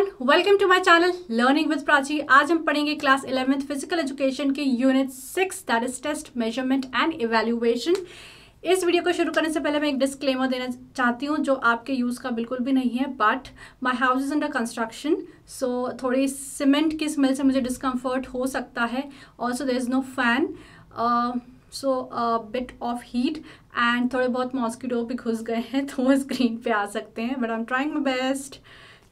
Everyone welcome to my channel learning with Prachi आज हम पढ़ेंगे क्लास इलेवेंथ फिजिकल एजुकेशन के unit six that is test measurement and evaluation इस video को शुरू करने से पहले मैं एक डिस्क्लेमर देना चाहती हूँ जो आपके यूज़ का बिल्कुल भी नहीं है but my house is under construction so थोड़ी सीमेंट की स्मेल से मुझे डिस्कम्फर्ट हो सकता है also there is no fan so bit of heat and थोड़े बहुत मॉस्किटो भी घुस गए हैं तो स्क्रीन पे आ सकते हैं but I am trying my best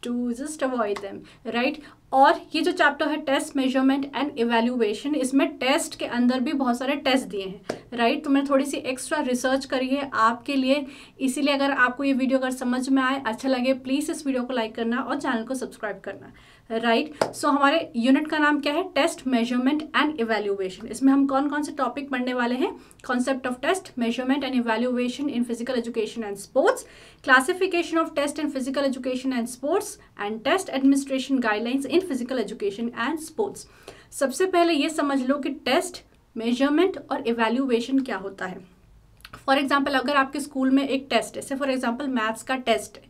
to just avoid them right और ये जो चैप्टर है टेस्ट मेजरमेंट एंड इवेल्यूएशन इसमें टेस्ट के अंदर भी बहुत सारे टेस्ट दिए हैं राइट तो मैंने थोड़ी सी एक्स्ट्रा रिसर्च करी है आपके लिए इसीलिए अगर आपको ये वीडियो अगर समझ में आए अच्छा लगे प्लीज़ इस वीडियो को लाइक करना और चैनल को सब्सक्राइब करना राइट right? सो so, हमारे यूनिट का नाम क्या है टेस्ट मेजरमेंट एंड इवेल्यूएशन इसमें हम कौन कौन से टॉपिक पढ़ने वाले हैं concept of test measurement and evaluation in physical education and sports classification of test in physical education and sports and test administration guidelines in in physical education and sports सबसे पहले ये समझ लो कि टेस्ट मेजरमेंट और evaluation क्या होता है for example अगर आपके स्कूल में एक टेस्ट है फॉर एग्जाम्पल मैथ्स का टेस्ट है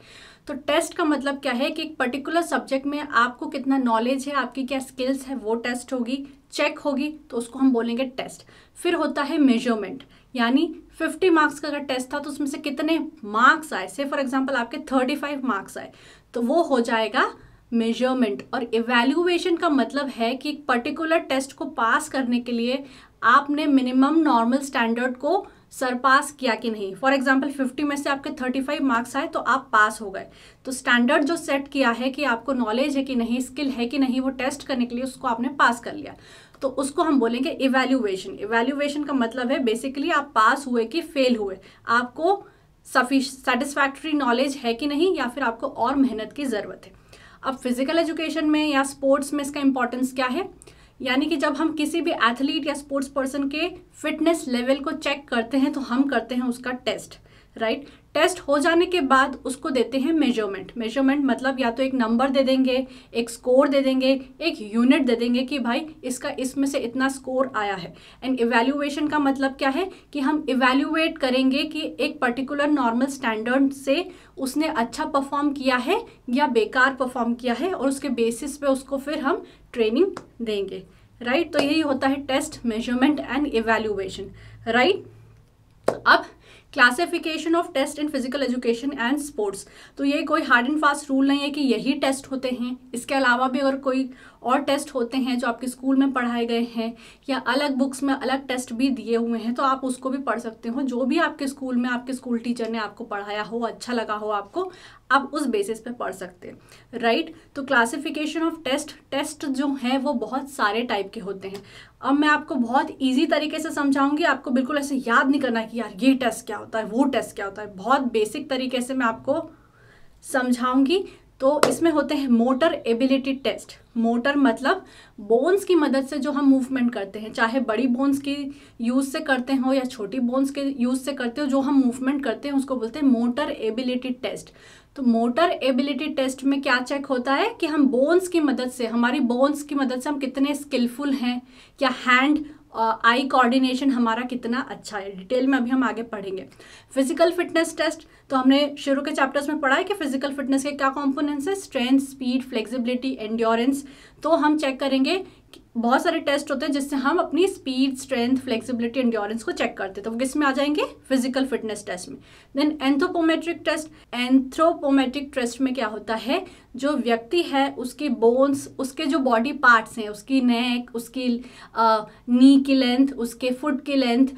तो टेस्ट का मतलब क्या है कि एक पर्टिकुलर सब्जेक्ट में आपको कितना नॉलेज है आपकी क्या स्किल्स है वो टेस्ट होगी चेक होगी तो उसको हम बोलेंगे टेस्ट फिर होता है मेजरमेंट यानी 50 मार्क्स का अगर टेस्ट था तो उसमें से कितने मार्क्स आए से फॉर एग्जांपल आपके 35 मार्क्स आए तो वो हो जाएगा मेजरमेंट और इवेल्यूएशन का मतलब है कि एक पर्टिकुलर टेस्ट को पास करने के लिए आपने मिनिमम नॉर्मल स्टैंडर्ड को सरपास किया कि नहीं फॉर एग्जाम्पल फिफ्टी में से आपके थर्टी फाइव मार्क्स आए तो आप पास हो गए तो स्टैंडर्ड जो सेट किया है कि आपको नॉलेज है कि नहीं स्किल है कि नहीं वो टेस्ट करने के लिए उसको आपने पास कर लिया तो उसको हम बोलेंगे इवेल्यूएशन इवेल्यूएशन का मतलब है बेसिकली आप पास हुए कि फेल हुए आपको सफिश सेटिस्फैक्ट्री नॉलेज है कि नहीं या फिर आपको और मेहनत की ज़रूरत है अब फिजिकल एजुकेशन में या स्पोर्ट्स में इसका इंपॉर्टेंस क्या है यानी कि जब हम किसी भी एथलीट या स्पोर्ट्स पर्सन के फिटनेस लेवल को चेक करते हैं तो हम करते हैं उसका टेस्ट राइट टेस्ट हो जाने के बाद उसको देते हैं मेजरमेंट मेजरमेंट मतलब या तो एक नंबर दे देंगे एक स्कोर दे देंगे एक यूनिट दे देंगे कि भाई इसका इसमें से इतना स्कोर आया है एंड इवेल्यूएशन का मतलब क्या है कि हम इवेल्यूएट करेंगे कि एक पर्टिकुलर नॉर्मल स्टैंडर्ड से उसने अच्छा परफॉर्म किया है या बेकार परफॉर्म किया है और उसके बेसिस पे उसको फिर हम ट्रेनिंग देंगे राइट right? तो यही होता है test measurement and evaluation right अब classification of test in physical education and sports तो ये कोई हार्ड एंड फास्ट रूल नहीं है कि यही टेस्ट होते हैं इसके अलावा भी अगर कोई और टेस्ट होते हैं जो आपके स्कूल में पढ़ाए गए हैं या अलग बुक्स में अलग टेस्ट भी दिए हुए हैं तो आप उसको भी पढ़ सकते हो जो भी आपके स्कूल में आपके स्कूल टीचर ने आपको पढ़ाया हो अच्छा लगा हो आपको आप उस बेसिस पे पढ़ सकते हैं राइट तो क्लासिफिकेशन ऑफ टेस्ट टेस्ट जो हैं वो बहुत सारे टाइप के होते हैं अब मैं आपको बहुत इजी तरीके से समझाऊंगी आपको बिल्कुल ऐसे याद नहीं करना कि यार ये टेस्ट क्या होता है वो टेस्ट क्या होता है बहुत बेसिक तरीके से मैं आपको समझाऊंगी तो इसमें होते हैं मोटर एबिलिटी टेस्ट मोटर मतलब बोन्स की मदद से जो हम मूवमेंट करते हैं चाहे बड़ी बोन्स की यूज़ से करते हो या छोटी बोन्स के यूज़ से करते हो जो हम मूवमेंट करते हैं उसको बोलते हैं मोटर एबिलिटी टेस्ट तो मोटर एबिलिटी टेस्ट में क्या चेक होता है कि हम बोन्स की मदद से हमारी बोन्स की मदद से हम कितने स्किलफुल हैं या हैंड आई uh, कोऑर्डिनेशन हमारा कितना अच्छा है डिटेल में अभी हम आगे पढ़ेंगे फिजिकल फिटनेस टेस्ट तो हमने शुरू के चैप्टर्स में पढ़ा है कि फिजिकल फिटनेस के क्या कॉम्पोनेंट्स हैं स्ट्रेंथ स्पीड फ्लेक्सिबिलिटी एंड्योरेंस तो हम चेक करेंगे बहुत सारे टेस्ट होते हैं जिससे हम अपनी स्पीड स्ट्रेंथ फ्लेक्सिबिलिटी एंड्योरेंस को चेक करते हैं तो वो किस में आ जाएंगे फिजिकल फिटनेस टेस्ट में then anthropometric test anthropometric test में क्या होता है जो व्यक्ति है उसके बोन्स उसके जो बॉडी पार्ट्स हैं उसकी नेक उसकी नी की लेंथ उसके फुट की लेंथ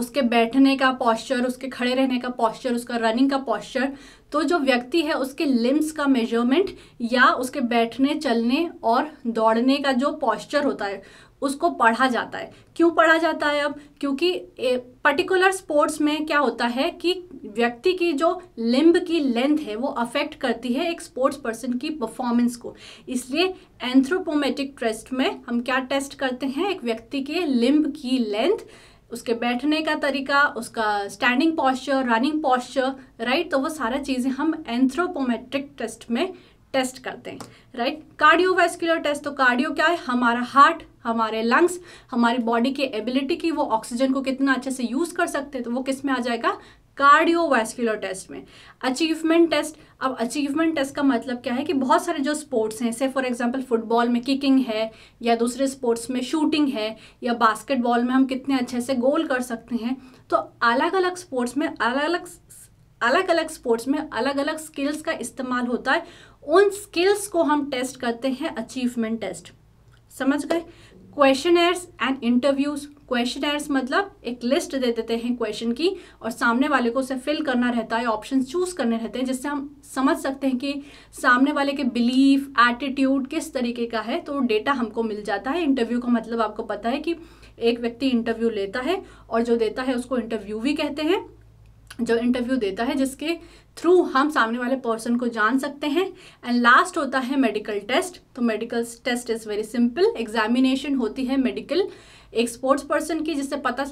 उसके बैठने का पॉस्चर उसके खड़े रहने का पॉस्चर उसका रनिंग का पॉस्चर तो जो व्यक्ति है उसके लिम्स का मेजरमेंट या उसके बैठने चलने और दौड़ने का जो पॉस्चर होता है उसको पढ़ा जाता है क्यों पढ़ा जाता है अब क्योंकि पर्टिकुलर स्पोर्ट्स में क्या होता है कि व्यक्ति की जो लिम्ब की लेंथ है वो अफेक्ट करती है एक स्पोर्ट्स पर्सन की परफॉर्मेंस को इसलिए एंथ्रोपोमेटिक टेस्ट में हम क्या टेस्ट करते हैं एक व्यक्ति के लिम्ब की लेंथ उसके बैठने का तरीका उसका standing posture running posture right तो वो सारा चीज़ें हम एंथ्रोपोमेट्रिक टेस्ट में टेस्ट करते हैं राइट कार्डियोवैस्कुलर टेस्ट तो कार्डियो क्या है हमारा हार्ट हमारे लंग्स हमारी बॉडी की एबिलिटी की वो ऑक्सीजन को कितना अच्छे से यूज़ कर सकते हैं तो वो किस में आ जाएगा कार्डियोवैस्कुलर टेस्ट में अचीवमेंट टेस्ट अब अचीवमेंट टेस्ट का मतलब क्या है कि बहुत सारे जो स्पोर्ट्स हैं से फॉर एग्जांपल फुटबॉल में किकिंग है या दूसरे स्पोर्ट्स में शूटिंग है या बास्केटबॉल में हम कितने अच्छे से गोल कर सकते हैं तो अलग अलग स्पोर्ट्स में अलग अलग अलग अलग स्पोर्ट्स में अलग अलग स्किल्स का इस्तेमाल होता है उन स्किल्स को हम टेस्ट करते हैं अचीवमेंट टेस्ट समझ गए क्वेश्चन एंड इंटरव्यूज़ क्वेश्चन मतलब एक लिस्ट दे देते हैं क्वेश्चन की और सामने वाले को उसे फिल करना रहता है ऑप्शन चूज करने रहते हैं जिससे हम समझ सकते हैं कि सामने वाले के बिलीफ एटीट्यूड किस तरीके का है तो डेटा हमको मिल जाता है इंटरव्यू का मतलब आपको पता है कि एक व्यक्ति इंटरव्यू लेता है और जो देता है उसको इंटरव्यू भी कहते हैं जो इंटरव्यू देता है जिसके थ्रू हम सामने वाले पर्सन को जान सकते हैं एंड लास्ट होता है मेडिकल टेस्ट तो medical test is very simple examination होती है मेडिकल एक स्पोर्ट्स पर्सन की जिससे पता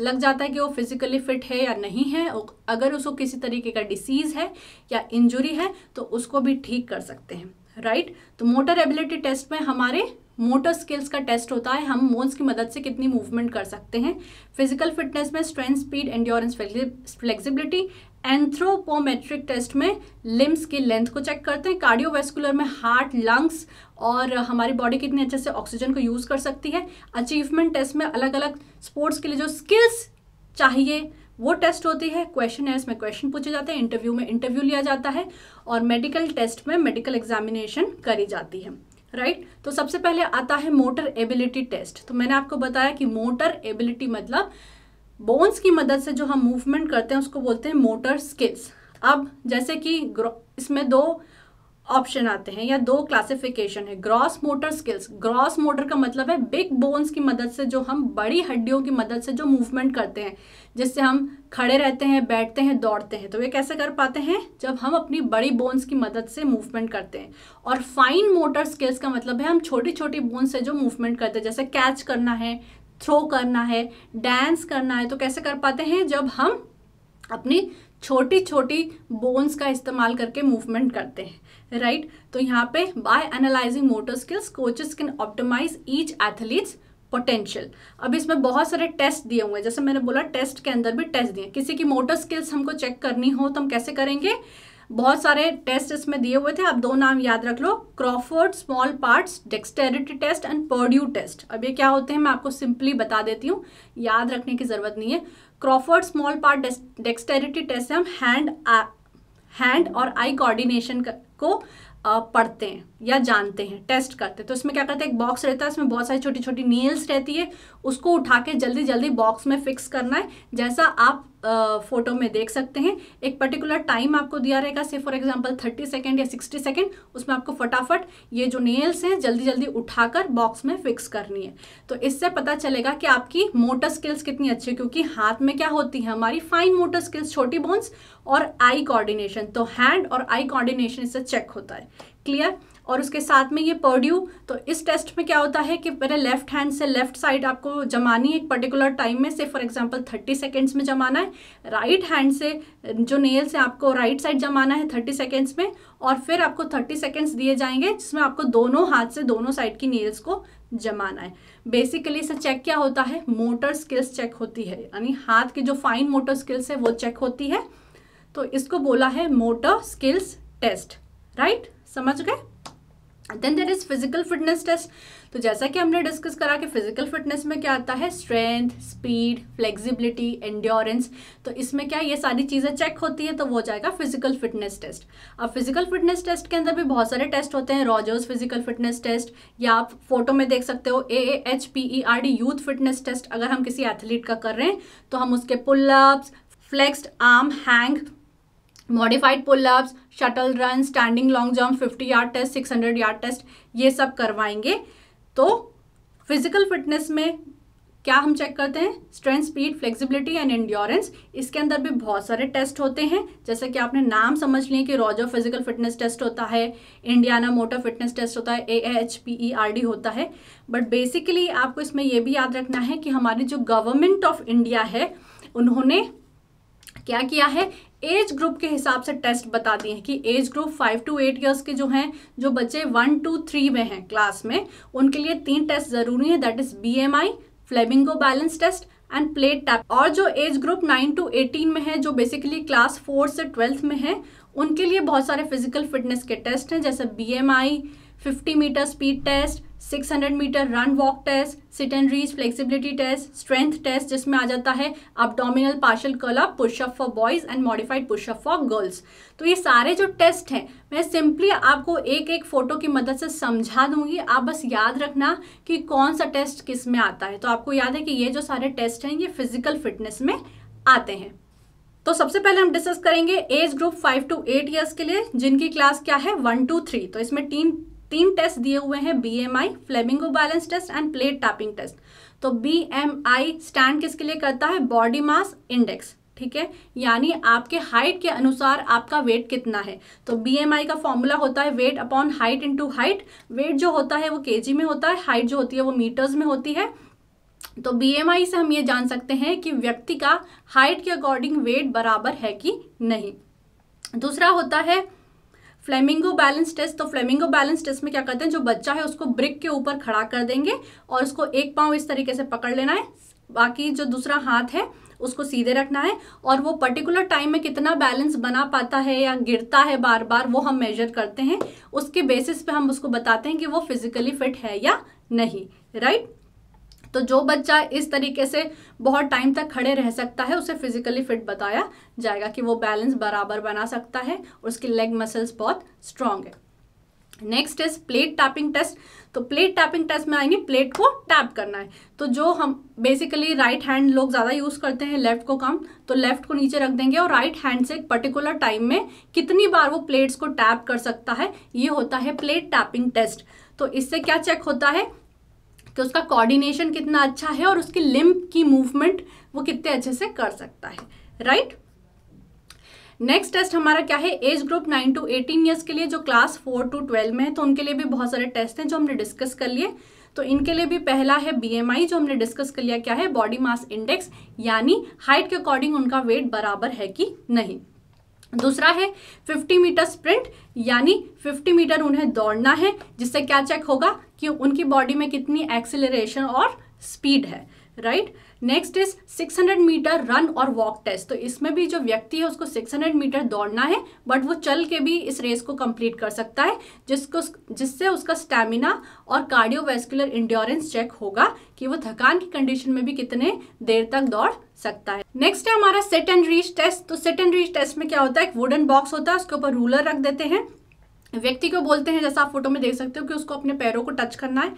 लग जाता है कि वो फिजिकली फिट है या नहीं है अगर उसको किसी तरीके का डिसीज़ है या इंजुरी है तो उसको भी ठीक कर सकते हैं राइट right? तो मोटर एबिलिटी टेस्ट में हमारे मोटर स्किल्स का टेस्ट होता है हम मोन्स की मदद से कितनी मूवमेंट कर सकते हैं फिजिकल फिटनेस में strength speed endurance flexibility anthropometric test में लिम्स की लेंथ को चेक करते हैं कार्डियोवेस्कुलर में हार्ट लंग्स और हमारी बॉडी कितनी अच्छे से ऑक्सीजन को यूज़ कर सकती है अचीवमेंट टेस्ट में अलग अलग स्पोर्ट्स के लिए जो स्किल्स चाहिए वो टेस्ट होती है क्वेश्चन एयर्स में क्वेश्चन पूछे जाते हैं इंटरव्यू में इंटरव्यू लिया जाता है और मेडिकल टेस्ट में मेडिकल एग्जामिनेशन करी जाती है राइट right? तो सबसे पहले आता है मोटर एबिलिटी टेस्ट तो मैंने आपको बताया कि मोटर एबिलिटी मतलब बोन्स की मदद से जो हम मूवमेंट करते हैं उसको बोलते हैं मोटर स्किल्स अब जैसे कि इसमें दो ऑप्शन आते हैं या दो क्लासिफिकेशन है gross motor skills gross motor का मतलब है बिग बोन्स की मदद से जो हम बड़ी हड्डियों की मदद से जो मूवमेंट करते हैं जिससे हम खड़े रहते हैं बैठते हैं दौड़ते हैं तो ये कैसे कर पाते हैं जब हम अपनी बड़ी बोन्स की मदद से मूवमेंट करते हैं और फाइन मोटर स्किल्स का मतलब है हम छोटी छोटी बोन्स से जो मूवमेंट करते हैं जैसे कैच करना है थ्रो करना है डांस करना है तो कैसे कर पाते हैं जब हम अपनी छोटी छोटी बोन्स का इस्तेमाल करके मूवमेंट करते हैं राइट right? तो यहाँ पे by analysing motor skills coaches can optimise each athlete's potential अब इसमें बहुत सारे टेस्ट दिए हुए हैं जैसे मैंने बोला टेस्ट के अंदर भी टेस्ट दिए किसी की मोटर स्किल्स हमको चेक करनी हो तो हम कैसे करेंगे बहुत सारे टेस्ट इसमें दिए हुए थे आप दो नाम याद रख लो Crawford small parts dexterity test and Purdue test अब ये क्या होते हैं मैं आपको सिंपली बता देती हूँ याद रखने की ज़रूरत नहीं है Crawford small part dexterity test से हम हैंड हैंड और आई कोऑर्डिनेशन को पढ़ते हैं या जानते हैं टेस्ट करते हैं तो इसमें क्या करते हैं एक बॉक्स रहता है इसमें बहुत सारी छोटी छोटी नील्स रहती है उसको उठा के जल्दी जल्दी बॉक्स में फिक्स करना है जैसा आप फ़ोटो में देख सकते हैं एक पर्टिकुलर टाइम आपको दिया रहेगा से फॉर एग्जांपल 30 सेकेंड या 60 सेकेंड उसमें आपको फटाफट ये जो नेल्स हैं जल्दी जल्दी उठाकर बॉक्स में फिक्स करनी है तो इससे पता चलेगा कि आपकी मोटर स्किल्स कितनी अच्छी है क्योंकि हाथ में क्या होती है हमारी फाइन मोटर स्किल्स छोटी बोन्स और आई कोऑर्डिनेशन तो हैंड और आई कोऑर्डिनेशन इससे चेक होता है क्लियर और उसके साथ में ये पर्ड्यू तो इस टेस्ट में क्या होता है कि मेरे लेफ्ट हैंड से लेफ्ट साइड आपको जमानी एक पर्टिकुलर टाइम में से फॉर एग्जांपल थर्टी सेकेंड्स में जमाना है राइट हैंड से जो नेल से आपको राइट साइड जमाना है थर्टी सेकेंड्स में और फिर आपको थर्टी सेकेंड्स दिए जाएंगे जिसमें आपको दोनों हाथ से दोनों साइड की नेल्स को जमाना है बेसिकली इसे चेक क्या होता है मोटर स्किल्स चेक होती है यानी हाथ की जो फाइन मोटर स्किल्स है वो चेक होती है तो इसको बोला है मोटर स्किल्स टेस्ट राइट समझ गए then there is physical fitness test तो जैसा कि हमने डिस्कस करा कि फिजिकल फिटनेस में क्या आता है स्ट्रेंथ स्पीड फ्लेक्सिबिलिटी एंड्योरेंस तो इसमें क्या ये सारी चीज़ें चेक होती है तो वो हो जाएगा फिजिकल फिटनेस टेस्ट अब फिजिकल फिटनेस टेस्ट के अंदर भी बहुत सारे टेस्ट होते हैं रॉजर्स फिजिकल फिटनेस टेस्ट या आप फोटो में देख सकते हो A A H P E R D youth fitness test अगर हम किसी एथलीट का कर रहे हैं तो हम उसके pullups flexed arm hang modified pullups shuttle run standing long jump fifty yard test six hundred yard test ये सब करवाएंगे तो फिजिकल फिटनेस में क्या हम चेक करते हैं strength speed flexibility and endurance इसके अंदर भी बहुत सारे टेस्ट होते हैं जैसे कि आपने नाम समझ लिए कि रोजो फिजिकल फिटनेस टेस्ट होता है इंडियाना मोटर फिटनेस टेस्ट होता है A H P E R D होता है बट बेसिकली आपको इसमें यह भी याद रखना है कि हमारी जो गवर्नमेंट ऑफ इंडिया है उन्होंने क्या किया है एज ग्रुप के हिसाब से टेस्ट बता दिए हैं कि age group five to eight years के जो हैं जो बच्चे वन टू थ्री में हैं क्लास में उनके लिए तीन टेस्ट जरूरी है that is B M I flamingo balance test and plate tap और जो age group nine to eighteen में है जो बेसिकली क्लास फोर से ट्वेल्थ में है उनके लिए बहुत सारे फिजिकल फिटनेस के टेस्ट हैं जैसे B M I fifty metre speed test 600 metre run walk test sit and reach flexibility test strength test जिसमें आ जाता है abdominal partial curlup pushup for boys and modified pushup for girls तो ये सारे जो टेस्ट हैं मैं सिंपली आपको एक एक फ़ोटो की मदद से समझा दूंगी आप बस याद रखना कि कौन सा टेस्ट किस में आता है तो आपको याद है कि ये जो सारे टेस्ट हैं ये फिजिकल फिटनेस में आते हैं तो सबसे पहले हम डिस्कस करेंगे age group five to eight years के लिए जिनकी क्लास क्या है वन टू थ्री तो इसमें तीन तीन टेस्ट दिए हुए हैं B M I flamingo balance test and plate tapping test तो बी एम आई स्टैंड किसके लिए करता है बॉडी मास इंडेक्स ठीक है यानी आपके हाइट के अनुसार आपका वेट कितना है तो बीएमआई का फॉर्मूला होता है weight upon height into height weight जो होता है वो केजी में होता है हाइट जो होती है वो मीटर्स में होती है तो बीएमआई से हम ये जान सकते हैं कि व्यक्ति का हाइट के अकॉर्डिंग वेट बराबर है कि नहीं दूसरा होता है फ्लेमिंगो बैलेंस टेस्ट तो फ्लेमिंगो बैलेंस टेस्ट में क्या करते हैं जो बच्चा है उसको ब्रिक के ऊपर खड़ा कर देंगे और उसको एक पाँव इस तरीके से पकड़ लेना है बाकी जो दूसरा हाथ है उसको सीधे रखना है और वो पर्टिकुलर टाइम में कितना बैलेंस बना पाता है या गिरता है बार बार वो हम मेजर करते हैं उसके बेसिस पे हम उसको बताते हैं कि वो फिजिकली फिट है या नहीं राइट right? तो जो बच्चा इस तरीके से बहुत टाइम तक खड़े रह सकता है उसे फिजिकली फिट बताया जाएगा कि वो बैलेंस बराबर बना सकता है और उसकी लेग मसल्स बहुत स्ट्रांग है next is plate tapping test तो प्लेट टैपिंग टेस्ट में आएंगे प्लेट को टैप करना है तो जो हम बेसिकली राइट हैंड लोग ज़्यादा यूज़ करते हैं लेफ्ट को कम तो लेफ्ट को नीचे रख देंगे और राइट हैंड से एक पर्टिकुलर टाइम में कितनी बार वो प्लेट्स को टैप कर सकता है ये होता है प्लेट टैपिंग टेस्ट तो इससे क्या चेक होता है कि उसका कोऑर्डिनेशन कितना अच्छा है और उसकी लिम्ब की मूवमेंट वो कितने अच्छे से कर सकता है राइट नेक्स्ट टेस्ट हमारा क्या है age group nine to eighteen years के लिए जो क्लास फोर टू ट्वेल्व में है तो उनके लिए भी बहुत सारे टेस्ट हैं जो हमने डिस्कस कर लिए तो इनके लिए भी पहला है बीएमआई जो हमने डिस्कस कर लिया क्या है बॉडी मास इंडेक्स यानी हाइट के अकॉर्डिंग उनका वेट बराबर है कि नहीं दूसरा है 50 मीटर स्प्रिंट यानी 50 मीटर उन्हें दौड़ना है जिससे क्या चेक होगा कि उनकी बॉडी में कितनी एक्सिलरेशन और स्पीड है right next is 600 metre run और वॉक टेस्ट तो इसमें भी जो व्यक्ति है उसको 600 मीटर दौड़ना है बट वो चल के भी इस रेस को कंप्लीट कर सकता है जिसको जिससे उसका स्टेमिना और कार्डियोवेस्कुलर इंड्योरेंस चेक होगा कि वो थकान की कंडीशन में भी कितने देर तक दौड़ सकता है नेक्स्ट है हमारा सेट एंड रीच टेस्ट तो सेट एंड रीच टेस्ट में क्या होता है एक वुडन बॉक्स होता है उसके ऊपर रूलर रख देते हैं व्यक्ति को बोलते हैं जैसा आप फोटो में देख सकते हो कि उसको अपने पैरों को टच करना है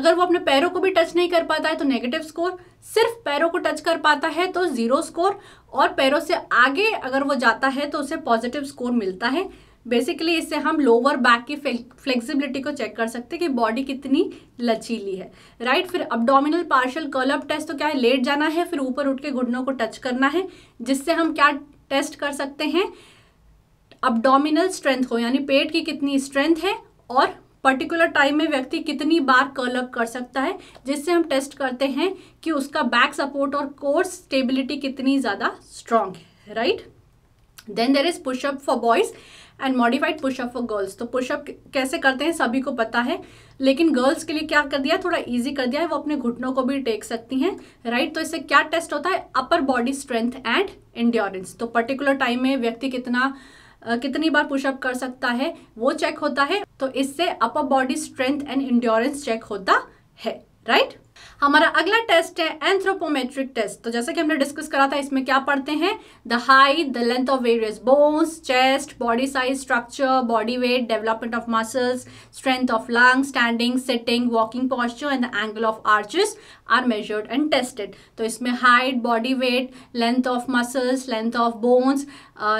अगर वो अपने पैरों को भी टच नहीं कर पाता है तो नेगेटिव स्कोर सिर्फ पैरों को टच कर पाता है तो ज़ीरो स्कोर और पैरों से आगे अगर वो जाता है तो उसे पॉजिटिव स्कोर मिलता है बेसिकली इससे हम लोअर बैक की फ्लेक्सिबिलिटी को चेक कर सकते हैं कि बॉडी कितनी लचीली है राइट right? फिर अब्डोमिनल पार्शल कर्लअप टेस्ट तो क्या है लेट जाना है फिर ऊपर उठ के घुटनों को टच करना है जिससे हम क्या टेस्ट कर सकते हैं अब्डोमिनल स्ट्रेंथ को यानी पेट की कितनी स्ट्रेंथ है और पर्टिकुलर टाइम में व्यक्ति कितनी बार कर्लअप कर सकता है जिससे हम टेस्ट करते हैं कि उसका बैक सपोर्ट और कोर स्टेबिलिटी कितनी ज़्यादा स्ट्रांग है right then there is pushup for boys and modified pushup for girls तो पुशअप कैसे करते हैं सभी को पता है लेकिन गर्ल्स के लिए क्या कर दिया थोड़ा ईजी कर दिया है वो अपने घुटनों को भी टेक सकती हैं राइट तो इससे क्या टेस्ट होता है upper body strength and endurance तो पर्टिकुलर टाइम में व्यक्ति कितना कितनी बार पुशअप कर सकता है वो चेक होता है तो इससे upper body strength and endurance check होता है राइट right? हमारा अगला टेस्ट है एंथ्रोपोमेट्रिक टेस्ट तो जैसा कि हमने डिस्कस करा था इसमें क्या पढ़ते हैं the height the length of various bones chest body size structure body weight development of muscles strength of lung standing sitting walking posture and the angle of arches are measured and tested तो इसमें height body weight length of muscles length of bones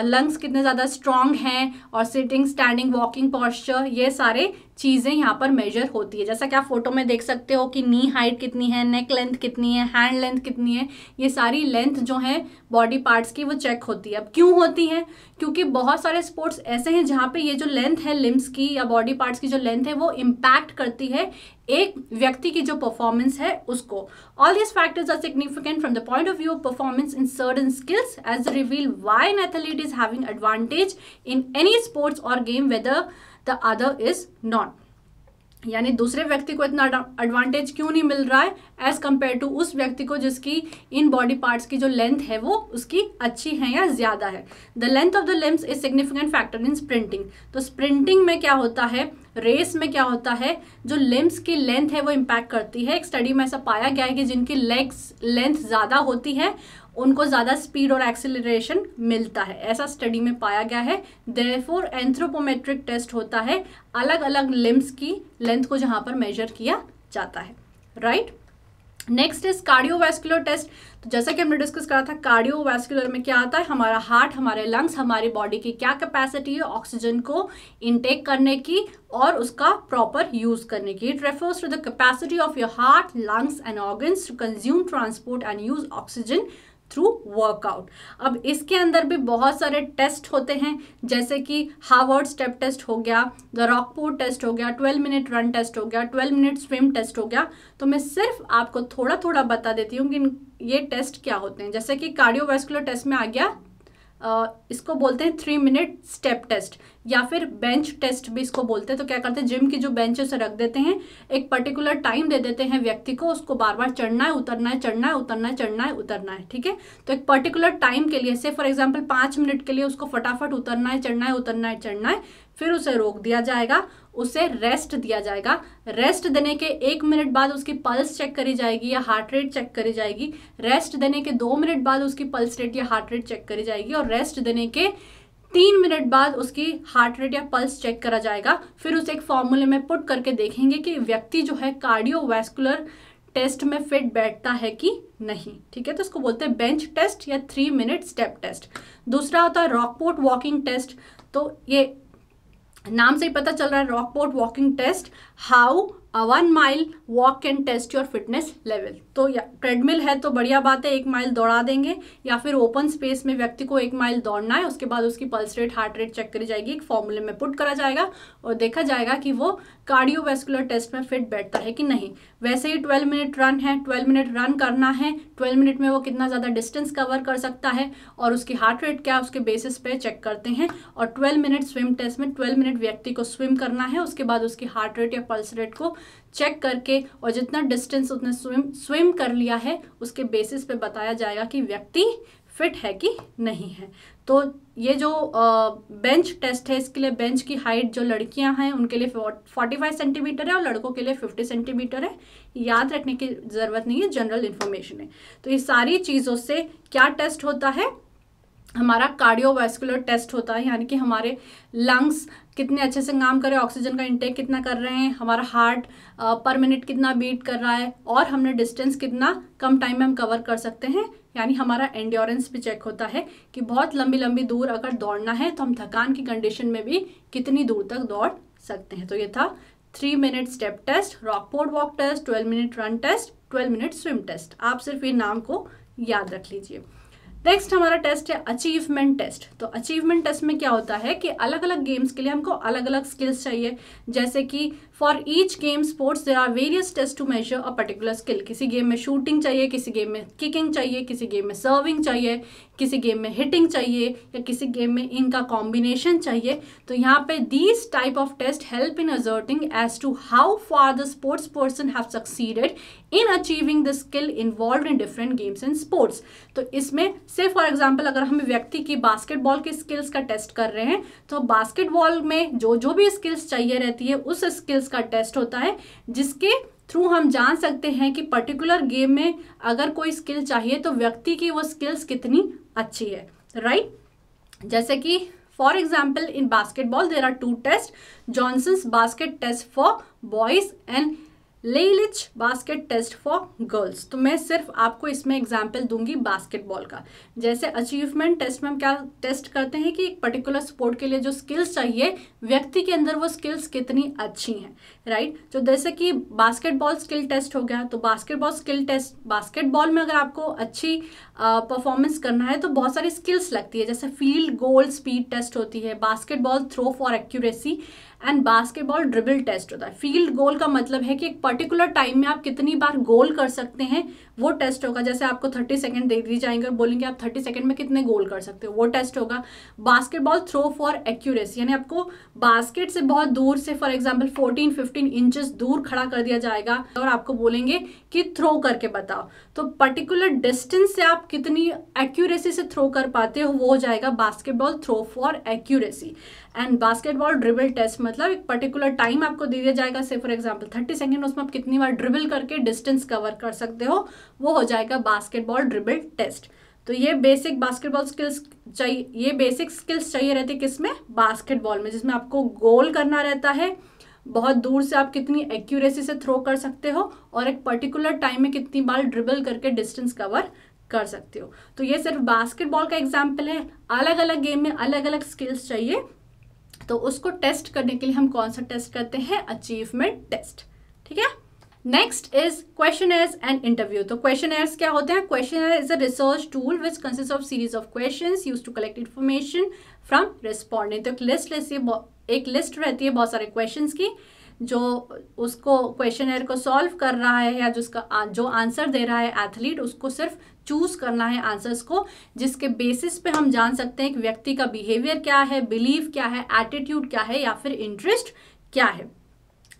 lungs कितने ज़्यादा strong हैं और sitting standing walking posture ये सारे चीज़ें यहाँ पर मेजर होती है जैसा कि आप फोटो में देख सकते हो कि नी हाइट कितनी है नेक लेंथ कितनी है हैंड लेंथ कितनी है ये सारी लेंथ जो है बॉडी पार्ट्स की वो चेक होती है अब क्यों होती हैं क्योंकि बहुत सारे स्पोर्ट्स ऐसे हैं जहाँ पे ये जो लेंथ है लिम्स की या बॉडी पार्ट्स की जो लेंथ है वो इम्पैक्ट करती है एक व्यक्ति की जो परफॉर्मेंस है उसको all this factors are significant from the point of view of performance in certain skills as reveal why an athlete is having advantage in any sports और game whether the other is not यानी दूसरे व्यक्ति को इतना advantage क्यों नहीं मिल रहा है एज कम्पेयर टू उस व्यक्ति को जिसकी इन बॉडी पार्ट्स की जो लेंथ है वो उसकी अच्छी है या ज़्यादा है the length of the limbs is significant factor in sprinting तो स्प्रिंटिंग में क्या होता है रेस में क्या होता है जो लिम्स की लेंथ है वो इम्पैक्ट करती है एक स्टडी में ऐसा पाया गया है कि जिनकी लेग्स लेंथ ज़्यादा होती है उनको ज़्यादा स्पीड और एक्सेलरेशन मिलता है ऐसा स्टडी में पाया गया है देयरफॉर एंथ्रोपोमेट्रिक टेस्ट होता है अलग अलग लिम्स की लेंथ को जहाँ पर मेजर किया जाता है right right? Next is cardiovascular test तो जैसा कि हमने डिस्कस करा था कार्डियोवैस्कुलर में क्या आता है हमारा हार्ट हमारे लंग्स हमारी बॉडी की क्या कैपेसिटी है ऑक्सीजन को इनटेक करने की और उसका प्रॉपर यूज करने की it refers to the capacity of your heart lungs and organs to consume transport and use oxygen through workout अब इसके अंदर भी बहुत सारे टेस्ट होते हैं जैसे कि हार्वर्ड स्टेप टेस्ट हो गया द रॉकपोर टेस्ट हो गया ट्वेल्व मिनट रन टेस्ट हो गया ट्वेल्व मिनट स्विम टेस्ट हो गया तो मैं सिर्फ आपको थोड़ा थोड़ा बता देती हूँ कि ये टेस्ट क्या होते हैं जैसे कि कार्डियोवेस्कुलर टेस्ट में आ गया इसको बोलते हैं थ्री मिनट स्टेप टेस्ट या फिर बेंच टेस्ट भी इसको बोलते हैं तो क्या करते हैं जिम की जो बेंच है उसे रख देते हैं एक पर्टिकुलर टाइम दे देते हैं व्यक्ति को उसको बार बार चढ़ना है उतरना है चढ़ना है उतरना है चढ़ना है उतरना है ठीक है तो एक पर्टिकुलर टाइम के लिए से फॉर एग्जाम्पल पाँच मिनट के लिए उसको फटाफट उतरना है चढ़ना है उतरना है चढ़ना है फिर उसे रोक दिया जाएगा उसे रेस्ट दिया जाएगा रेस्ट देने के एक मिनट बाद उसकी पल्स चेक करी जाएगी या हार्ट रेट चेक करी जाएगी रेस्ट देने के दो मिनट बाद उसकी पल्स रेट या हार्ट रेट चेक करी जाएगी और रेस्ट देने के तीन मिनट बाद उसकी हार्ट रेट या पल्स चेक करा जाएगा फिर उसे एक फॉर्मूले में पुट करके देखेंगे कि व्यक्ति जो है कार्डियोवैस्कुलर टेस्ट में फिट बैठता है कि नहीं ठीक है तो इसको बोलते हैं बेंच टेस्ट या थ्री मिनट स्टेप टेस्ट दूसरा होता है रॉकपोर्ट वॉकिंग टेस्ट तो ये नाम से ही पता चल रहा है Rockport walking test how a one mile walk can test your fitness level तो ट्रेडमिल है तो बढ़िया बात है एक माइल दौड़ा देंगे या फिर ओपन स्पेस में व्यक्ति को एक माइल दौड़ना है उसके बाद उसकी pulse rate heart rate check करी जाएगी एक फॉर्मूले में पुट करा जाएगा और देखा जाएगा कि वो कार्डियोवेस्कुलर टेस्ट में फिट बैठता है कि नहीं वैसे ही ट्वेल्व मिनट रन है ट्वेल्व मिनट रन करना है ट्वेल्व मिनट में वो कितना ज़्यादा डिस्टेंस कवर कर सकता है और उसकी हार्ट रेट क्या है उसके बेसिस पे चेक करते हैं और ट्वेल्व मिनट स्विम टेस्ट में ट्वेल्व मिनट व्यक्ति को स्विम करना है उसके बाद उसकी हार्ट रेट या पल्स रेट को चेक करके और जितना डिस्टेंस उसने स्विम स्विम कर लिया है उसके बेसिस पे बताया जाएगा कि व्यक्ति फिट है कि नहीं है तो ये जो बेंच टेस्ट है इसके लिए बेंच की हाइट जो लड़कियां हैं उनके लिए फोर्टी फाइव सेंटीमीटर है और लड़कों के लिए फिफ्टी सेंटीमीटर है याद रखने की ज़रूरत नहीं है जनरल इन्फॉर्मेशन है तो ये सारी चीज़ों से क्या टेस्ट होता है हमारा कार्डियोवैस्कुलर टेस्ट होता है यानी कि हमारे लंग्स कितने अच्छे से काम कर रहे हैं ऑक्सीजन का इंटेक कितना कर रहे हैं हमारा हार्ट पर मिनट कितना बीट कर रहा है और हमने डिस्टेंस कितना कम टाइम में हम कवर कर सकते हैं यानी हमारा एंड्योरेंस भी चेक होता है कि बहुत लंबी लंबी दूर अगर दौड़ना है तो हम थकान की कंडीशन में भी कितनी दूर तक दौड़ सकते हैं तो ये था three minute step test Rockport walk test twelve minute run test twelve minute swim test आप सिर्फ ये नाम को याद रख लीजिए नेक्स्ट हमारा टेस्ट है अचीवमेंट टेस्ट तो अचीवमेंट टेस्ट में क्या होता है कि अलग अलग गेम्स के लिए हमको अलग अलग स्किल्स चाहिए जैसे कि for each game sports there are various test to measure a particular skill किसी गेम में शूटिंग चाहिए किसी गेम में किकिंग चाहिए किसी गेम में सर्विंग चाहिए किसी गेम में हिटिंग चाहिए या किसी गेम में इनका कॉम्बिनेशन चाहिए तो यहाँ पे these type of test help in ascertaining as to how far the sports person have succeeded in achieving the skill involve in different games and sports तो इसमें से फॉर एग्जाम्पल अगर हम व्यक्ति की बास्केटबॉल की स्किल्स का टेस्ट कर रहे हैं तो बास्केटबॉल में जो जो भी स्किल्स चाहिए रहती है उस स्किल्स का टेस्ट होता है जिसके थ्रू हम जान सकते हैं कि पर्टिकुलर गेम में अगर कोई स्किल चाहिए तो व्यक्ति की वो स्किल्स कितनी अच्छी है राइट right? जैसे कि for example in basketball there are two test Johnson's basket test for boys and Leilich basket test for girls तो मैं सिर्फ आपको इसमें एग्जाम्पल दूंगी बास्केटबॉल का जैसे अचीवमेंट टेस्ट में हम क्या टेस्ट करते हैं कि एक पर्टिकुलर स्पोर्ट के लिए जो स्किल्स चाहिए व्यक्ति के अंदर वो स्किल्स कितनी अच्छी हैं राइट तो जैसे कि बास्केटबॉल स्किल टेस्ट हो गया तो बास्केटबॉल स्किल टेस्ट बास्केटबॉल में अगर आपको अच्छी परफॉर्मेंस करना है तो बहुत सारी स्किल्स लगती है जैसे फील्ड गोल स्पीड टेस्ट होती है basketball throw for accuracy and basketball dribble test होता है फील्ड गोल का मतलब है कि एक पर्टिकुलर टाइम में आप कितनी बार गोल कर सकते हैं वो टेस्ट होगा जैसे आपको थर्टी सेकेंड दे दी जाएंगे और बोलेंगे आप थर्टी सेकेंड में कितने गोल कर सकते हो वो टेस्ट होगा बास्केटबॉल थ्रो फॉर एक्यूरेसी यानी आपको बास्केट से बहुत दूर से for example fourteen fifteen inches दूर खड़ा कर दिया जाएगा और आपको बोलेंगे कि थ्रो करके बताओ तो पर्टिकुलर डिस्टेंस से आप कितनी एक्यूरेसी से थ्रो कर पाते हो वो हो जाएगा basketball throw for accuracy and basketball dribble test मतलब एक पर्टिकुलर टाइम आपको दे दिया जाएगा से फॉर एग्जांपल थर्टी सेकेंड उसमें आप कितनी बार ड्रिबल करके डिस्टेंस कवर कर सकते हो वो हो जाएगा बास्केटबॉल ड्रिबल टेस्ट तो ये बेसिक बास्केटबॉल स्किल्स चाहिए ये बेसिक स्किल्स चाहिए रहते किस में बास्केटबॉल में जिसमें आपको गोल करना रहता है बहुत दूर से आप कितनी एक्यूरेसी से थ्रो कर सकते हो और एक पर्टिकुलर टाइम में कितनी बार ड्रिबल करके डिस्टेंस कवर कर सकते हो तो ये सिर्फ बास्केटबॉल का एग्जाम्पल है अलग अलग गेम में अलग अलग स्किल्स चाहिए तो उसको टेस्ट करने के लिए हम कौन सा टेस्ट करते हैं अचीवमेंट टेस्ट ठीक है next is questionnaires and interview तो क्वेश्चन एयर्स क्या होते हैं questionnaire is a research tool which consist of series of question use to collect information from respondent तो एक लिस्ट जैसी एक लिस्ट रहती है बहुत सारे क्वेश्चन की जो उसको क्वेश्चन को सॉल्व कर रहा है या जिसका जो आंसर दे रहा है एथलीट उसको सिर्फ चूज करना है आंसर्स को जिसके बेसिस पे हम जान सकते हैं कि व्यक्ति का बिहेवियर क्या है बिलीव क्या है एटीट्यूड क्या है या फिर इंटरेस्ट क्या है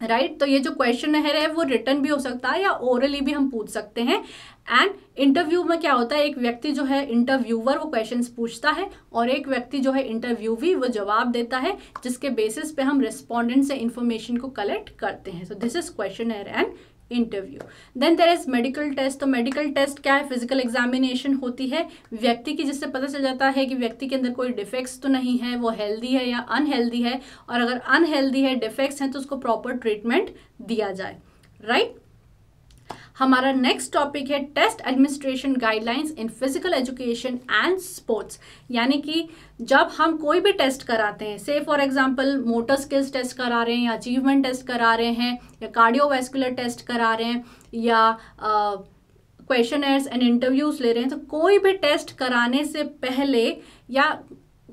राइट right? तो ये जो क्वेश्चन है वो रिटर्न भी हो सकता है या ओरली भी हम पूछ सकते हैं एंड इंटरव्यू में क्या होता है एक व्यक्ति जो है इंटरव्यूवर वो क्वेश्चंस पूछता है और एक व्यक्ति जो है इंटरव्यू भी वो जवाब देता है जिसके बेसिस पे हम रिस्पोंडेंट से इंफॉर्मेशन को कलेक्ट करते हैं so this is question and interview then there is medical test तो मेडिकल टेस्ट क्या है फिजिकल एग्जामिनेशन होती है व्यक्ति की जिससे पता चल जाता है कि व्यक्ति के अंदर कोई डिफेक्ट्स तो नहीं है वो हेल्दी है या अनहेल्दी है और अगर अनहेल्दी है डिफेक्ट्स हैं तो उसको प्रॉपर ट्रीटमेंट दिया जाए राइट right? हमारा नेक्स्ट टॉपिक है test administration guidelines in physical education and sports यानी कि जब हम कोई भी टेस्ट कराते हैं से for example motor skills test करा रहे हैं या अचीवमेंट टेस्ट करा रहे हैं या कार्डियोवैस्कुलर टेस्ट करा रहे हैं या क्वेश्चन एंड इंटरव्यूज ले रहे हैं तो कोई भी टेस्ट कराने से पहले या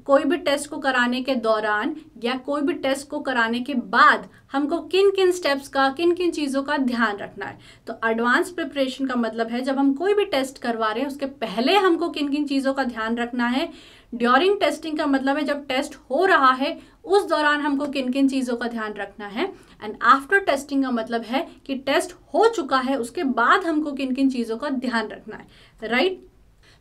कोई भी टेस्ट को कराने के दौरान या कोई भी टेस्ट को कराने के बाद हमको किन किन स्टेप्स का किन किन चीज़ों का ध्यान रखना है तो एडवांस प्रिपरेशन का मतलब है जब हम कोई भी टेस्ट करवा रहे हैं उसके पहले हमको किन किन चीज़ों का ध्यान रखना है ड्यूरिंग टेस्टिंग का मतलब है जब टेस्ट हो रहा है उस दौरान हमको किन किन चीज़ों का ध्यान रखना है एंड आफ्टर टेस्टिंग का मतलब है कि टेस्ट हो चुका है उसके बाद हमको किन किन चीज़ों का ध्यान रखना है राइट right?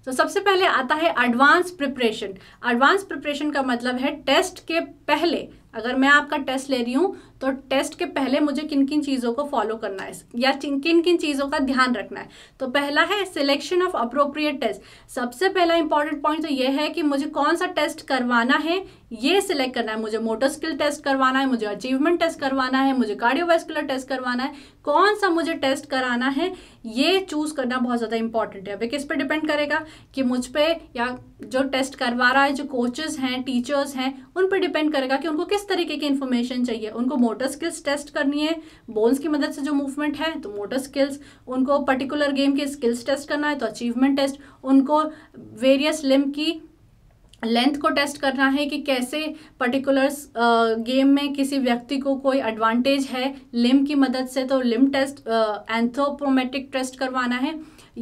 तो सबसे पहले आता है एडवांस प्रिपरेशन एडवांस प्रिपरेशन का मतलब है टेस्ट के पहले अगर मैं आपका टेस्ट ले रही हूँ तो टेस्ट के पहले मुझे किन किन चीज़ों को फॉलो करना है या किन किन चीज़ों का ध्यान रखना है तो पहला है सिलेक्शन ऑफ अप्रोप्रिएट टेस्ट सबसे पहला इंपॉर्टेंट पॉइंट तो यह है कि मुझे कौन सा टेस्ट करवाना है ये सिलेक्ट करना है मुझे मोटर स्किल टेस्ट करवाना है मुझे अचीवमेंट टेस्ट करवाना है मुझे कार्डियोवेस्कुलर टेस्ट करवाना है कौन सा मुझे टेस्ट कराना है ये चूज़ करना बहुत ज़्यादा इंपॉर्टेंट है अभी किस पे डिपेंड करेगा कि मुझ पर या जो टेस्ट करवा रहा है जो कोचेज़ हैं टीचर्स हैं उन पर डिपेंड करेगा कि उनको किस तरीके की इन्फॉर्मेशन चाहिए उनको मोटर स्किल्स टेस्ट करनी है बोन्स की मदद से जो मूवमेंट है तो मोटर स्किल्स उनको पर्टिकुलर गेम के स्किल्स टेस्ट करना है तो अचीवमेंट टेस्ट उनको वेरियस लिम की लेंथ को टेस्ट करना है कि कैसे पर्टिकुलर गेम में किसी व्यक्ति को कोई एडवांटेज है लिम की मदद से तो लिम टेस्ट एंथोप्रोमेटिक टेस्ट करवाना है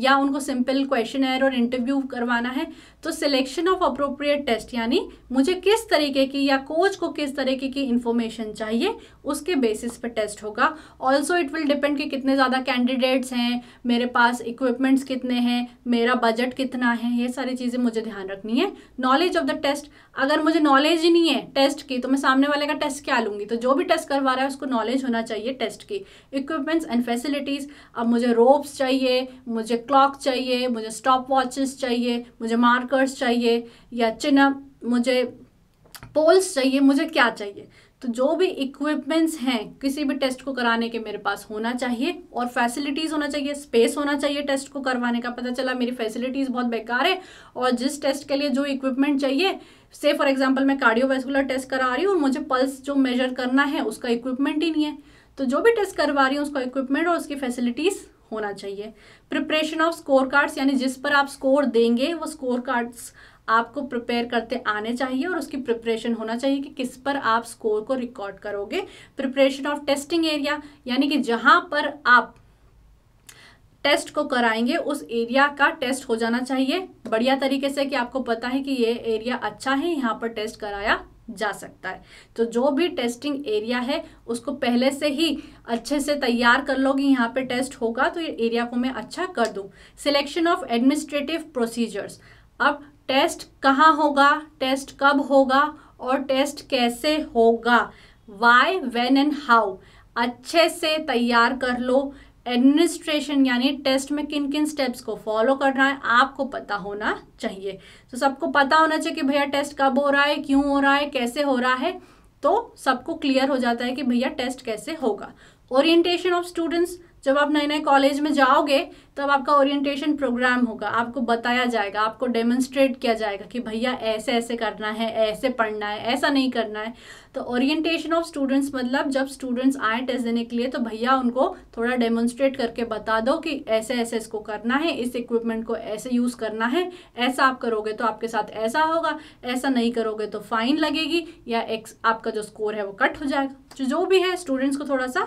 या उनको सिंपल क्वेश्चन एयर और इंटरव्यू करवाना है तो सिलेक्शन ऑफ अप्रोप्रिएट टेस्ट यानी मुझे किस तरीके की या कोच को किस तरीके की इन्फॉर्मेशन चाहिए उसके बेसिस पे टेस्ट होगा ऑल्सो इट विल डिपेंड कि कितने ज़्यादा कैंडिडेट्स हैं मेरे पास इक्विपमेंट्स कितने हैं मेरा बजट कितना है ये सारी चीज़ें मुझे ध्यान रखनी है नॉलेज ऑफ द टेस्ट अगर मुझे नॉलेज ही नहीं है टेस्ट की तो मैं सामने वाले का टेस्ट क्या लूँगी तो जो भी टेस्ट करवा रहा है उसको नॉलेज होना चाहिए टेस्ट की इक्विपमेंट्स एंड फैसिलिटीज़ अब मुझे रोप्स चाहिए मुझे क्लॉक चाहिए मुझे स्टॉप वॉचेस चाहिए मुझे मार्क मार्कर्स चाहिए या चिन्ह मुझे पोल्स चाहिए मुझे क्या चाहिए तो जो भी इक्विपमेंट्स हैं किसी भी टेस्ट को कराने के मेरे पास होना चाहिए और फैसिलिटीज़ होना चाहिए स्पेस होना चाहिए टेस्ट को करवाने का पता चला मेरी फैसिलिटीज़ बहुत बेकार है और जिस टेस्ट के लिए जो इक्विपमेंट चाहिए से फॉर एग्जांपल मैं कार्डियोवैस्कुलर टेस्ट करा रही हूँ और मुझे पल्स जो मेजर करना है उसका इक्विपमेंट ही नहीं है तो जो भी टेस्ट करवा रही हूँ उसका इक्विपमेंट और उसकी फैसिलिटीज़ होना चाहिए प्रिपरेशन ऑफ स्कोर कार्ड्स यानी जिस पर आप स्कोर देंगे वो स्कोर कार्ड्स आपको प्रिपेयर करते आने चाहिए और उसकी प्रिपरेशन होना चाहिए कि किस पर आप स्कोर को रिकॉर्ड करोगे प्रिपरेशन ऑफ टेस्टिंग एरिया यानी कि जहां पर आप टेस्ट को कराएंगे उस एरिया का टेस्ट हो जाना चाहिए बढ़िया तरीके से कि आपको पता है कि ये एरिया अच्छा है यहाँ पर टेस्ट कराया जा सकता है तो जो भी टेस्टिंग एरिया है उसको पहले से ही अच्छे से तैयार कर लो कि यहाँ पे टेस्ट होगा तो ये एरिया को मैं अच्छा कर दूँ सिलेक्शन ऑफ एडमिनिस्ट्रेटिव प्रोसीजर्स अब टेस्ट कहाँ होगा टेस्ट कब होगा और टेस्ट कैसे होगा वाई वेन एंड हाउ अच्छे से तैयार कर लो एडमिनिस्ट्रेशन यानी टेस्ट में किन किन स्टेप्स को फॉलो करना है आपको पता होना चाहिए तो सबको पता होना चाहिए कि भैया टेस्ट कब हो रहा है क्यों हो रहा है कैसे हो रहा है तो सबको क्लियर हो जाता है कि भैया टेस्ट कैसे होगा ओरिएंटेशन ऑफ स्टूडेंट्स जब आप नए नए कॉलेज में जाओगे तब आपका ओरिएंटेशन प्रोग्राम होगा आपको बताया जाएगा आपको डेमोन्स्ट्रेट किया जाएगा कि भैया ऐसे ऐसे करना है ऐसे पढ़ना है ऐसा नहीं करना है तो ओरिएंटेशन ऑफ स्टूडेंट्स मतलब जब स्टूडेंट्स आए टेस्ट देने के लिए तो भैया उनको थोड़ा डेमोन्स्ट्रेट करके बता दो कि ऐसे ऐसे इसको करना है इस इक्विपमेंट को ऐसे यूज़ करना है ऐसा आप करोगे तो आपके साथ ऐसा होगा ऐसा नहीं करोगे तो फाइन लगेगी या आपका जो स्कोर है वो कट हो जाएगा तो जो भी है स्टूडेंट्स को थोड़ा सा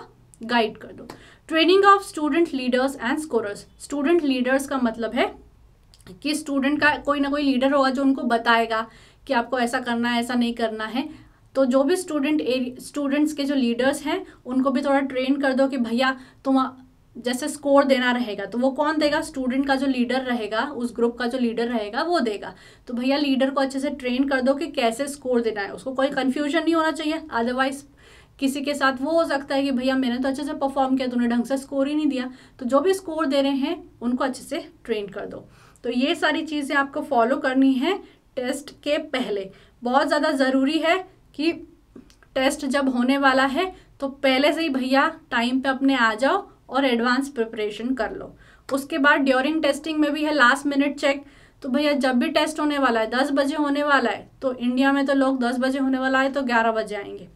गाइड कर दो training of student leaders and scorers student leaders का मतलब है कि स्टूडेंट का कोई ना कोई लीडर होगा जो उनको बताएगा कि आपको ऐसा करना है ऐसा नहीं करना है तो जो भी स्टूडेंट स्टूडेंट्स के जो लीडर्स हैं उनको भी थोड़ा ट्रेन कर दो कि भैया तुम जैसे स्कोर देना रहेगा तो वो कौन देगा स्टूडेंट का जो लीडर रहेगा उस ग्रुप का जो लीडर रहेगा वो देगा तो भैया लीडर को अच्छे से ट्रेन कर दो कि कैसे स्कोर देना है उसको कोई कन्फ्यूजन नहीं होना चाहिए अदरवाइज किसी के साथ वो हो सकता है कि भैया मैंने तो अच्छे से परफॉर्म किया तूने ढंग से स्कोर ही नहीं दिया तो जो भी स्कोर दे रहे हैं उनको अच्छे से ट्रेन कर दो तो ये सारी चीज़ें आपको फॉलो करनी है टेस्ट के पहले बहुत ज़्यादा ज़रूरी है कि टेस्ट जब होने वाला है तो पहले से ही भैया टाइम पे अपने आ जाओ और एडवांस प्रिपरेशन कर लो उसके बाद ड्यूरिंग टेस्टिंग में भी है लास्ट मिनट चेक तो भैया जब भी टेस्ट होने वाला है दस बजे होने वाला है तो इंडिया में तो लोग दस बजे होने वाला है तो ग्यारह बजे आएंगे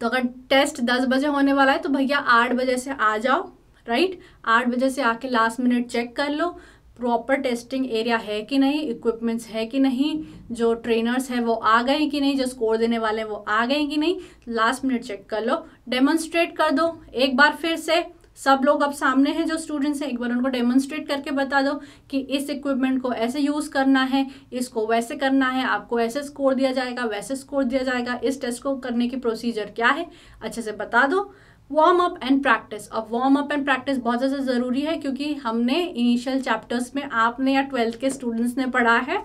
तो अगर टेस्ट दस बजे होने वाला है तो भैया आठ बजे से आ जाओ राइट आठ बजे से आके लास्ट मिनट चेक कर लो प्रॉपर टेस्टिंग एरिया है कि नहीं इक्विपमेंट्स है कि नहीं जो ट्रेनर्स हैं वो आ गए कि नहीं जो स्कोर देने वाले हैं वो आ गए कि नहीं लास्ट मिनट चेक कर लो डेमोन्स्ट्रेट कर दो एक बार फिर से सब लोग अब सामने हैं जो स्टूडेंट्स हैं एक बार उनको डेमोन्स्ट्रेट करके बता दो कि इस इक्विपमेंट को ऐसे यूज़ करना है इसको वैसे करना है आपको ऐसे स्कोर दिया जाएगा वैसे स्कोर दिया जाएगा इस टेस्ट को करने की प्रोसीजर क्या है अच्छे से बता दो वार्म अप एंड प्रैक्टिस अब वार्म अप एंड प्रैक्टिस बहुत ज़्यादा ज़रूरी है क्योंकि हमने इनिशियल चैप्टर्स में आपने या ट्वेल्थ के स्टूडेंट्स ने पढ़ा है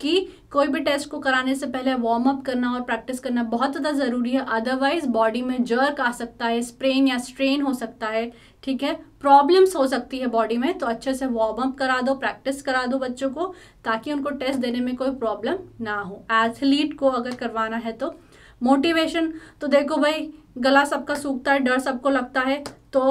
कि कोई भी टेस्ट को कराने से पहले वार्म अप करना और प्रैक्टिस करना बहुत ज़्यादा ज़रूरी है अदरवाइज बॉडी में जर्क आ सकता है स्प्रेन या स्ट्रेन हो सकता है ठीक है प्रॉब्लम्स हो सकती है बॉडी में तो अच्छे से वार्म अप करा दो प्रैक्टिस करा दो बच्चों को ताकि उनको टेस्ट देने में कोई प्रॉब्लम ना हो एथलीट को अगर करवाना है तो मोटिवेशन तो देखो भाई गला सबका सूखता है डर सबको लगता है तो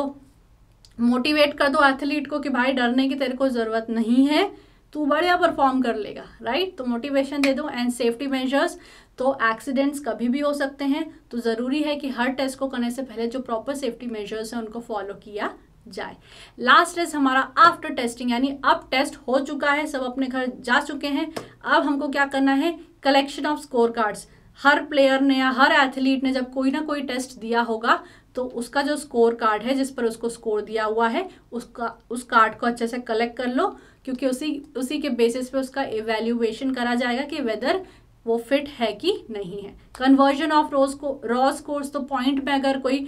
मोटिवेट कर दो एथलीट को कि भाई डरने की तेरे को ज़रूरत नहीं है तो बढ़िया परफॉर्म कर लेगा राइट तो मोटिवेशन दे दो एंड सेफ्टी मेजर्स तो एक्सीडेंट्स कभी भी हो सकते हैं तो ज़रूरी है कि हर टेस्ट को करने से पहले जो प्रॉपर सेफ्टी मेजर्स हैं उनको फॉलो किया जाए लास्ट टेस्ट हमारा आफ्टर टेस्टिंग यानी अब टेस्ट हो चुका है सब अपने घर जा चुके हैं अब हमको क्या करना है कलेक्शन ऑफ स्कोर कार्ड्स हर प्लेयर ने या हर एथलीट ने जब कोई ना कोई टेस्ट दिया होगा तो उसका जो स्कोर कार्ड है जिस पर उसको स्कोर दिया हुआ है उसका उस कार्ड को अच्छे से कलेक्ट कर लो क्योंकि उसी उसी के बेसिस पे उसका एवेल्यूएशन करा जाएगा कि वेदर वो फिट है कि नहीं है कन्वर्जन ऑफ रोज को रॉ स्कोर्स तो पॉइंट में अगर कोई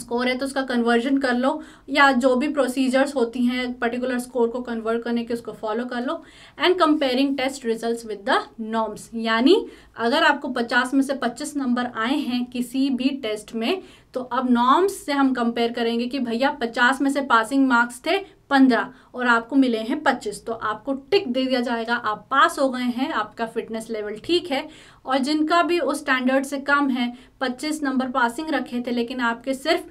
स्कोर है तो उसका कन्वर्जन कर लो या जो भी प्रोसीजर्स होती हैं पर्टिकुलर स्कोर को कन्वर्ट करने के उसको फॉलो कर लो and comparing test results with the norms यानी अगर आपको 50 में से 25 नंबर आए हैं किसी भी टेस्ट में तो अब नॉर्म्स से हम कंपेयर करेंगे कि भैया पचास में से पासिंग मार्क्स थे पंद्रह और आपको मिले हैं पच्चीस तो आपको टिक दे दिया जाएगा आप पास हो गए हैं आपका फिटनेस लेवल ठीक है और जिनका भी उस स्टैंडर्ड से कम है पच्चीस नंबर पासिंग रखे थे लेकिन आपके सिर्फ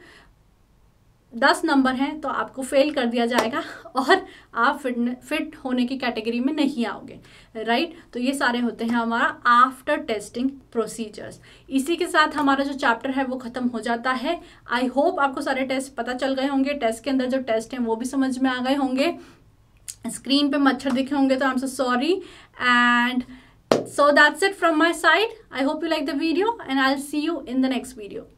दस नंबर हैं तो आपको फेल कर दिया जाएगा और आप फिट फिट होने की कैटेगरी में नहीं आओगे राइट तो ये सारे होते हैं हमारा आफ्टर टेस्टिंग प्रोसीजर्स इसी के साथ हमारा जो चैप्टर है वो ख़त्म हो जाता है आई होप आपको सारे टेस्ट पता चल गए होंगे टेस्ट के अंदर जो टेस्ट हैं वो भी समझ में आ गए होंगे स्क्रीन पर मच्छर दिखे होंगे तो I am so sorry and so that's it from my side I hope you like the video and I see you in the next video